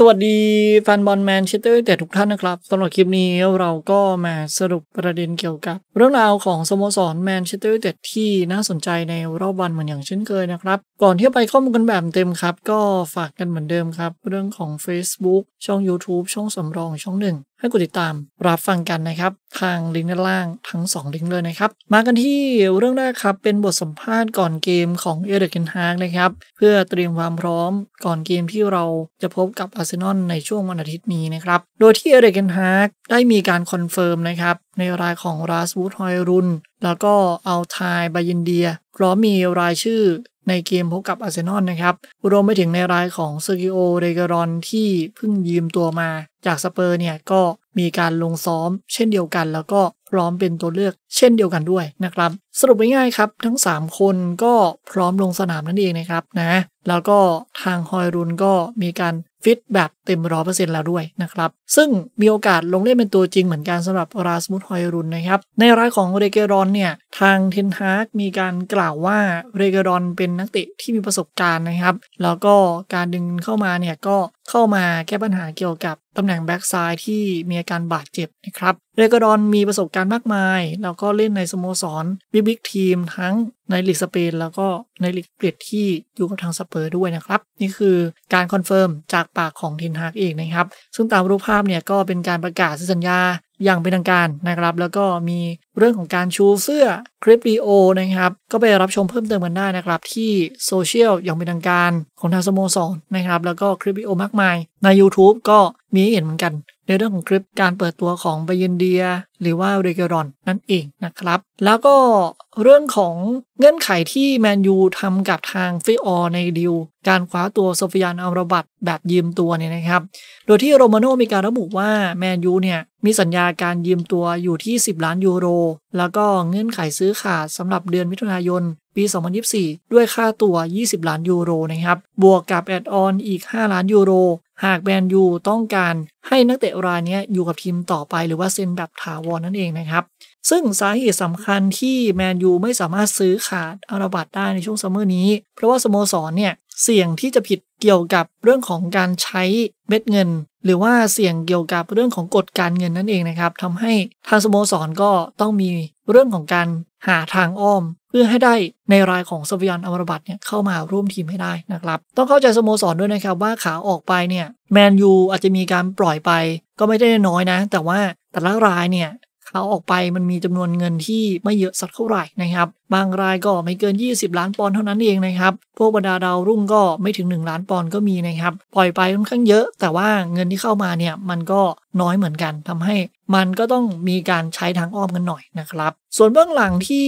สวัสดีแฟนบอลแมนเชสเตอร์แต่ทุกท่านนะครับสำหรับคลิปนี้เราก็มาสรุปประเด็นเกี่ยวกับ เรื่องราวของสโมสรแมนเชสเตอร์แต่ที่น่าสนใจในรอบวันเหมือนอย่างเช่นเคยนะครับก่อนที่จะไปข้อมูลกันแบบเต็มครับก็ฝากกันเหมือนเดิมครับเรื่องของ Facebook ช่อง YouTube ช่องสำรองช่องหนึ่งให้กดติดตามรับฟังกันนะครับทางลิงก์ด้านล่างทั้ง2ลิงก์เลยนะครับ มากันที่เรื่องแรกครับ เป็นบทสัมภาษณ์ก่อนเกมของเอเดอร์เกนฮากนะครับ เพื่อเตรียมความพร้อมก่อนเกมที่เราจะพบกับอาร์เซนอลในช่วงวันอาทิตย์นี้นะครับ โดยที่เอเดอร์เกนฮากได้มีการคอนเฟิร์มนะครับ ในรายของราสบูทฮอยรุนแล้วก็เอาทายบายินเดียพร้อมมีรายชื่อในเกมพบกับอาร์เซนอลนะครับรวมไปถึงในรายของเซอร์กิโอเรกรอนที่เพิ่งยืมตัวมาจากสเปอร์เนี่ยก็มีการลงซ้อมเช่นเดียวกันแล้วก็พร้อมเป็นตัวเลือกเช่นเดียวกันด้วยนะครับ สรุปง่ายๆครับ ทั้ง 3 คนก็พร้อมลงสนามนั่นเองนะครับนะแล้วก็ทางฮอยรุนก็มีการฟิตแบบเต็มร้อเปอร์เซ็นต์แล้วด้วยนะครับ ซึ่งมีโอกาสลงเล่นเป็นตัวจริงเหมือนกันสำหรับราสมุสฮอยรุนนะครับ ในรายของเรเกรอนเนี่ย ทางเทนฮากมีการกล่าวว่าเรเกรอนเป็นนักเตะที่มีประสบการณ์นะครับ แล้วก็การดึงเข้ามาเนี่ย ก็เข้ามาแก้ปัญหาเกี่ยวกับตำแหน่งแบ็กซ้ายที่มีอาการบาดเจ็บนะครับเรกดอนมีประสบการณ์มากมาย แล้วก็เล่นในสโมสรบิ๊กบิ๊กทีมทั้งในลีกสเปนแล้วก็ในลีกเกฤที่อยู่กับทางสเปอร์ด้วยนะครับนี่คือการคอนเฟิร์มจากปากของเทนฮากอีกนะครับ ซึ่งตามรูปภาพเนี่ยก็เป็นการประกาศสัญญาอย่างเป็นทางการนะครับ แล้วก็มีเรื่องของการชูเสื้อคลิปวิดีโอนะครับ ก็ไปรับชมเพิ่มเติมกันได้นะครับที่โซเชียลอย่างเป็นทางการของทางสโมสรนนะครับแล้วก็คลิปวิดีโอมากมาย ใน YouTube ก็มีให้เห็นเหมือนกัน ในเรื่องของคลิปการเปิดตัวของบเยนเดียหรือว่าเรเกอรอน นั่นเองนะครับ แล้วก็เรื่องของเงื่อนไขที่แมนยูทำกับทางฟิออในดิวการคว้าตัวโซฟิยานอัลรบัตแบบยืมตัวเนี่ยนะครับ โดยที่โรมาโนมีการระบุว่าแมนยูเนี่ย มีสัญญาการยืมตัวอยู่ที่ 10 ล้านยูโรแล้วก็เงื่อนไขซื้อขาดสำหรับเดือนมิถุนายนปี 2024 ด้วยค่าตัว 20 ล้านยูโรนะครับ บวกกับแอดออนอีก 5 ล้านยูโร หากแมนยูต้องการ ให้นักเตะรายนี้อยู่กับทีมต่อไป หรือว่าเซ็นแบบถาวรนนั่นเองนะครับ ซึ่งสาเหตุสำคัญที่แมนยูไม่สามารถซื้อขาด อาราบัตได้ในช่วงซัมเมอร์นี้ เพราะว่าสโมสรเนี่ยเสี่ยงที่จะผิดเกี่ยวกับเรื่องของการใช้เม็ดเงิน หรือว่าเสี่ยงเกี่ยวกับเรื่องของกฎการเงินนั่นเองนะครับทำให้ทางสโมสรก็ต้องมีเรื่องของการหาทางอ้อม เพื่อให้ได้ในรายของสวิยันอมรบัตเนี่ยเข้ามาร่วมทีมให้ได้นะครับ ต้องเข้าใจสโมสรด้วยนะครับว่าขาออกไปเนี่ยแมนยูอาจจะมีการปล่อยไป ก็ไม่ได้น้อยนะ แต่ว่าแต่ละรายเนี่ยเอาออกไปมันมีจำนวนเงินที่ไม่เยอะสักเท่าไหร่นะครับบางรายก็ไม่เกิน 20 ล้านปอนด์เท่านั้นเองนะครับพวกบรรดาดาวรุ่งก็ไม่ถึง 1 ล้านปอนด์ก็มีนะครับปล่อยไปค่อนข้างเยอะ แต่ว่าเงินที่เข้ามาเนี่ยมันก็น้อยเหมือนกันทำใหมันก็ต้องมีการใช้ทางอ้อมกันหน่อยนะครับ ส่วนเบื้องหลังที่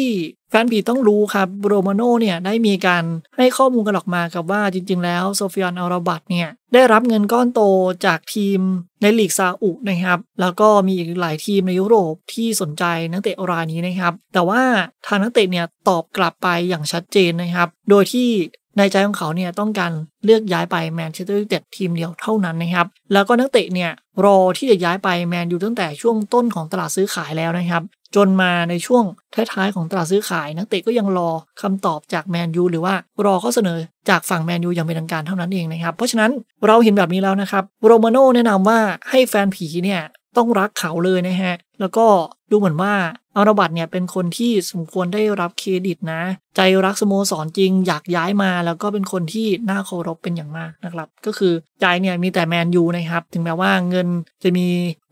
แฟนบีต้องรู้ครับโรมาโนเนี่ยได้มีการให้ข้อมูลกันออกมากับว่าจริงๆแล้วโซฟิออนอาราบัตเนี่ยได้รับเงินก้อนโตจากทีมในลีกซาอุนะครับ แล้วก็มีอีกหลายทีมในยุโรปที่สนใจนักเตะรายนี้นะครับ แต่ว่าทางนักเตะเนี่ยตอบกลับไปอย่างชัดเจนนะครับโดยที่ในใจของเขาเนี่ยต้องการเลือกย้ายไปแมนเชสเตอร์ยูไนเต็ดทีมเดียวเท่านั้น นะครับ แล้วก็นักเตะเนี่ย รอที่จะย้ายไปแมนอยู่ตั้งแต่ช่วงต้นของตลาดซื้อขายแล้วนะครับ จนมาในช่วงท้ายๆของตลาดซื้อขาย นักเตะก็ยังรอคำตอบจากแมนยูหรือว่ารอข้อเสนอจากฝั่งแมนยูอย่างเป็นทางการเท่านั้นเองนะครับ เพราะฉะนั้นเราเห็นแบบนี้แล้วนะครับโรมาโน่แนะนำว่าให้แฟนผีเนี่ยต้องรักเขาเลยนะฮะ แล้วก็ดูเหมือนว่าอาราบัตเนี่ยเป็นคนที่สมควรได้รับเครดิตนะ ใจรักสโมสรจริงอยากย้ายมาแล้วก็เป็นคนที่น่าเคารพเป็นอย่างมากนะครับ ก็คือ ใจเนี่ยมีแต่แมนยูนะครับ ถึงแม้ว่าเงินจะมี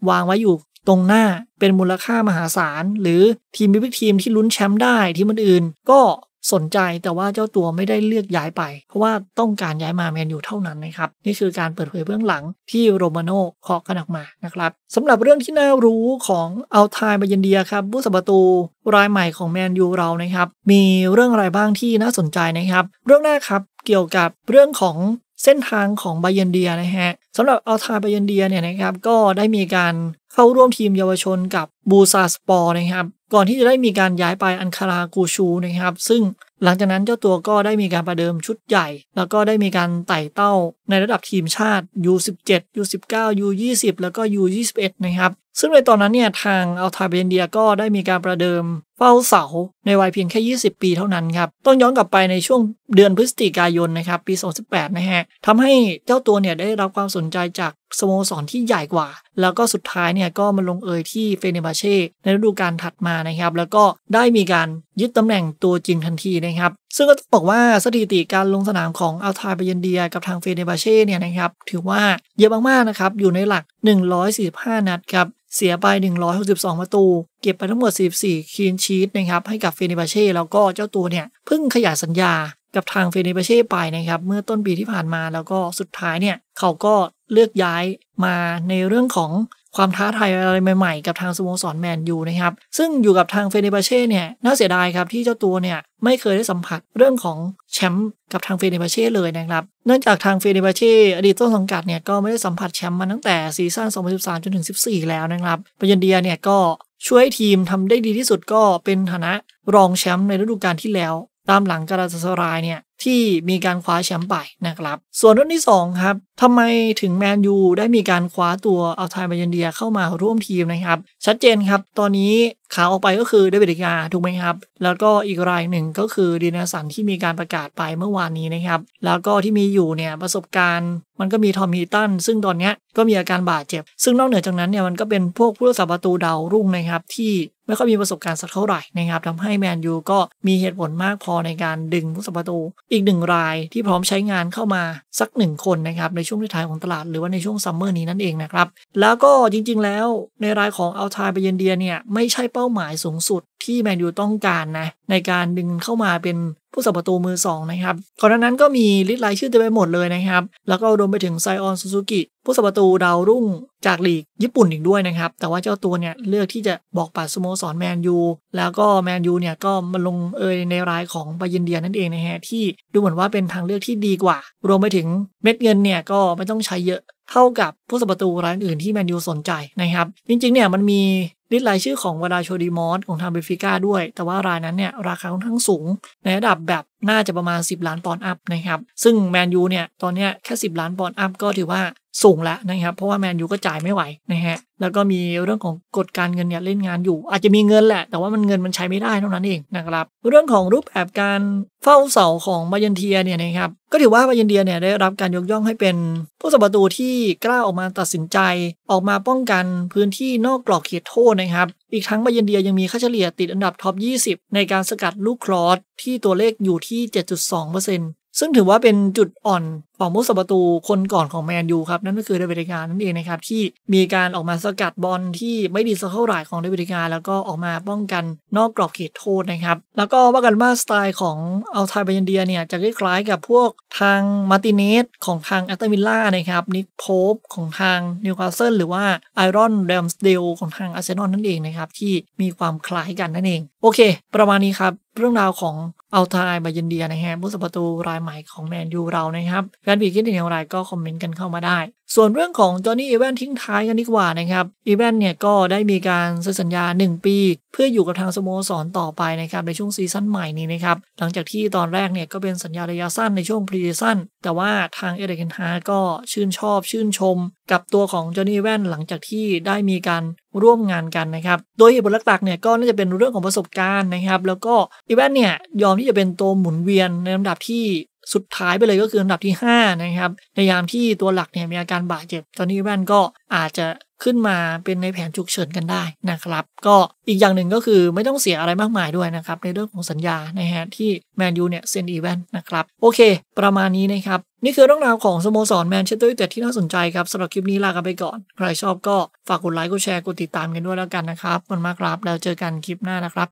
วางไว้อยู่ตรงหน้าเป็นมูลค่ามหาศาลหรือทีมบิ๊กทีมที่ลุ้นแชมป์ได้ที่มันอื่นก็สนใจแต่ว่าเจ้าตัวไม่ได้เลือกย้ายไปเพราะว่าต้องการย้ายมาแมนยูเท่านั้นนะครับนี่คือการเปิดเผยเบื้องหลังที่โรมาโน่เคาะกันออกมานะครับสำหรับเรื่องที่น่ารู้ของอัลทายบาเยนเดียครับผู้สับประตูรายใหม่ของแมนยูเรานะครับมีเรื่องอะไรบ้างที่น่าสนใจนะครับ เรื่องแรกครับเกี่ยวกับเรื่องของเส้นทางของบเยนเดียนะฮะสำหรับอัลทาบเยนเดียเนี่ยนะครับก็ได้มีการเข้าร่วมทีมเยาวชนกับบูซาสปอร์นะครับก่อนที่จะได้มีการย้ายไปอันคารากูชูนะครับ ซึ่งหลังจากนั้นเจ้าตัวก็ได้มีการประเดิมชุดใหญ่ แล้วก็ได้มีการไต่เต้าในระดับทีมชาติ U17 U19 U20 แล้วก็ U21 นะครับ ซึ่งในตอนนั้นเนี่ย ทางอัลทาเบนเดียก็ได้มีการประเดิมเฝ้าเสาในวัยเพียงแค่ 20 ปีเท่านั้นครับ ต้องย้อนกลับไปในช่วงเดือนพฤศจิกายนนะครับ ปี 2018นะฮะทำให้เจ้าตัวเนี่ยได้รับความสนใจจากสโมสรที่ใหญ่กว่า แล้วก็สุดท้ายเนี่ยก็มาลงเอยที่เฟเนบาเช่ ในฤดูกาลถัดมานะครับ แล้วก็ได้มีการยึดตำแหน่งตัวจริงทันทีนะครับ ซึ่งก็บอกว่าสถิติการลงสนามของอัลทายไปเยนเดียกับทางเฟเนบาเช่เนี่ยนะครับถือว่าเยอะมากๆนะครับอยู่ในหลัก 145นัดครับเสียไป 162 ประตู เก็บไปทั้งหมด 44 คีนชีตนะครับให้กับเฟเนบาเช่ แล้วก็เจ้าตัวเนี่ยเพิ่งขยายสัญญากับทางเฟเนบาเช่ไปนะครับเมื่อต้นปีที่ผ่านมาแล้วก็สุดท้ายเนี่ยเขาก็เลือกย้ายมาในเรื่องของความท้าทายอะไรใหม่ๆ กับทางสโมสรแมนยูนะครับ ซึ่งอยู่กับทางเฟเนบาเช่เนี่ยน่าเสียดายครับที่เจ้าตัวเนี่ยไม่เคยได้สัมผัสเรื่องของแชมป์กับทางเฟเนบาเช่เลยนะครับ เนื่องจากทางเฟเนบาเช่อดีตต้นสังกัดเนี่ยก็ไม่ได้สัมผัสแชมป์มาตั้งแต่ซีซั่น2013จนถึง14 แล้วนะครับปยันเดียเนี่ยก็ช่วยทีมทำได้ดีที่สุดก็เป็นฐานะรองแชมป์ในฤดูกาลที่แล้วตามหลังการาซารายเนี่ยที่มีการคว้าแชมป์ไปนะครับ ส่วนรุ่นที่2ครับทำไมถึงแมนยูได้มีการคว้าตัวเอาทายบายันเดียเข้ามาร่วมทีมนะครับ ชัดเจนครับ ตอนนี้ข่าวออกไปก็คือเดวิดกาถูกไหมครับ แล้วก็อีกรายหนึ่งก็คือดีนาสันที่มีการประกาศไปเมื่อวานนี้นะครับ แล้วก็ที่มีอยู่เนี่ยประสบการณ์ มันก็มีทอมฮีตันซึ่งตอนนี้ก็มีอาการบาดเจ็บ ซึ่งนอกเหนือจากนั้นเนี่ยมันก็เป็นพวกผู้รักษาประตูดาวรุ่งนะครับ ที่ไม่ค่อยมีประสบการณ์สักเท่าไหร่นะครับทำให้แมนยู ก็มีเหตุผลมากพอในการดึงผู้สักประตูอีกหนึ่งรายที่พร้อมใช้งานเข้ามาสักหนึ่งคนนะครับ ในช่วงที่้ายของตลาด หรือว่าในช่วงซัมเมอร์นี้นั่นเองนะครับ แล้วก็จริง ๆ แล้วในรายของอัลทายปเยนเดียเนี่ยไม่ใช่เป้าหมายสูงสุดที่แมนยูต้องการนะ ในการดึงเข้ามาเป็นผู้สับประตูมือ 2 นะครับ ก่อนนั้นก็มีลิสต์รายชื่อเต็มไปหมดเลยนะครับ แล้วก็รวมไปถึงไซออนซูซูกิผู้สับประตูดาวรุ่งจากลีกญี่ปุ่นอีกด้วยนะครับ แต่ว่าเจ้าตัวเนี่ยเลือกที่จะบอกปัดสโมสรแมนยู แล้วก็แมนยูเนี่ยก็มาลงเอยในรายของบาเยนเดียนั่นเองนะฮะ ที่ดูเหมือนว่าเป็นทางเลือกที่ดีกว่า รวมไปถึงเม็ดเงินเนี่ยก็ไม่ต้องใช้เยอะเท่ากับผู้สับประตูรายอื่นที่แมนยูสนใจนะครับ จริงๆเนี่ยมันมีลิสต์รายชื่อของวาาโชดีมอสของทางเบฟิก้าด้วย แต่ว่ารายนั้นเนี่ย ราคาค่อนข้างสูง ในระดับแบบน่าจะประมาณ 10 ล้านปอนด์อัพนะครับ ซึ่งแมนยูเนี่ยตอนนี้แค่ 10 ล้านปอนด์อัพก็ถือว่าสูงแล้วนะครับ เพราะว่าแมนยูก็จ่ายไม่ไหว นะฮะ แล้วก็มีเรื่องของกฎการเงินเนี่ยเล่นงานอยู่ อาจจะมีเงินแหละ แต่ว่ามันเงินมันใช้ไม่ได้เท่านั้นเองนะครับเรื่องของรูปแบบการเฝ้าเสาของบาเยนเทียเนี่ยนะครับก็ถือว่าบาเยนเทียเนี่ยได้รับการยกย่องให้เป็น ผู้สประตูที่กล้าออกมาตัดสินใจ ออกมาป้องกันพื้นที่นอกกรอบเขตโทษนะครับอีกทั้งบาเยนเดียยังมีค่าเฉลี่ยติดอันดับท็อป 20 ในการสกัดลูกครอสที่ตัวเลขอยู่ที่ 7.2%เซึ่งถือว่าเป็นจุดอ่อนของมุสประตูคนก่อนของแมนยูครับ นั่นก็คือเดวิดกานั่นเองนะครับ ที่มีการออกมาสกัดบอลที่ไม่ดีสักเท่าไหร่ของเดวิดกาแล้วก็ออกมาป้องกันนอกกรอบเขตโทษนะครับ แล้วก็ว่ากันว่าสไตล์ของอัลทายบยันเดียเนี่ยจะคล้ายๆกับพวกทางมาติเนสของทางแอตเตอร์มิลล่านะครับนิกโพบของทางนิวคาสเซิลหรือว่าไอรอนเรมสเดลของทางอาร์เซนอลนั่นเองนะครับที่มีความคล้ายกันนั่นเอง โอเค ประมาณนี้ครับ เรื่องราวของเอาทายบายินเดียนะฮะผู้สัประตูรายใหม่ของแมนยูเรานะครับแฟนบีคิดเห็นอย่างไรก็คอมเมนต์กันเข้ามาได้ส่วนเรื่องของจอห์นนี่อีแวนทิ้งท้ายกันดีกว่านะครับอีแวนเนี่ยก็ได้มีการเซ็นสัญญา 1 ปี เพื่ออยู่กับทางสโมสรต่อไปนะครับในช่วงซีซั่นใหม่นี้นะครับ หลังจากที่ตอนแรกเนี่ยก็เป็นสัญญาระยะสั้นในช่วงพรีซั่นแต่ว่าทางเอเดนฮาก็ชื่นชอบชื่นชม กับตัวของจอห์นนี่แวนหลังจากที่ได้มีการร่วมงานกันนะครับ โดยเหตุผลหลักๆเนี่ยก็น่าจะเป็นเรื่องของประสบการณ์นะครับแล้วก็อีแวนเนี่ยยอมที่จะเป็นตัวหมุนเวียนในลำดับที่สุดท้ายไปเลยก็คืออันดับที่ 5 นะครับ ในยามที่ตัวหลักเนี่ยมีอาการบาดเจ็บตอนนี้แว่นก็อาจจะขึ้นมาเป็นในแผนฉุกเฉินกันได้นะครับ ก็อีกอย่างหนึ่งก็คือไม่ต้องเสียอะไรมากมายด้วยนะครับ ในเรื่องของสัญญานแฮที่แมนยูเนี่ยเซ็นอีแวนนะครับ โอเค ประมาณนี้นะครับ นี่คือเรื่องราวของสโมสรแมนเชสเตอร์ยูไนเต็ดที่น่าสนใจครับสำหรับคลิปนี้ลากันไปก่อนใครชอบก็ฝากกดไลค์กดแชร์กดติดตามกันด้วยแล้วกันนะครับขอบคุณมากครับแล้วเจอกันคลิปหน้านะครับ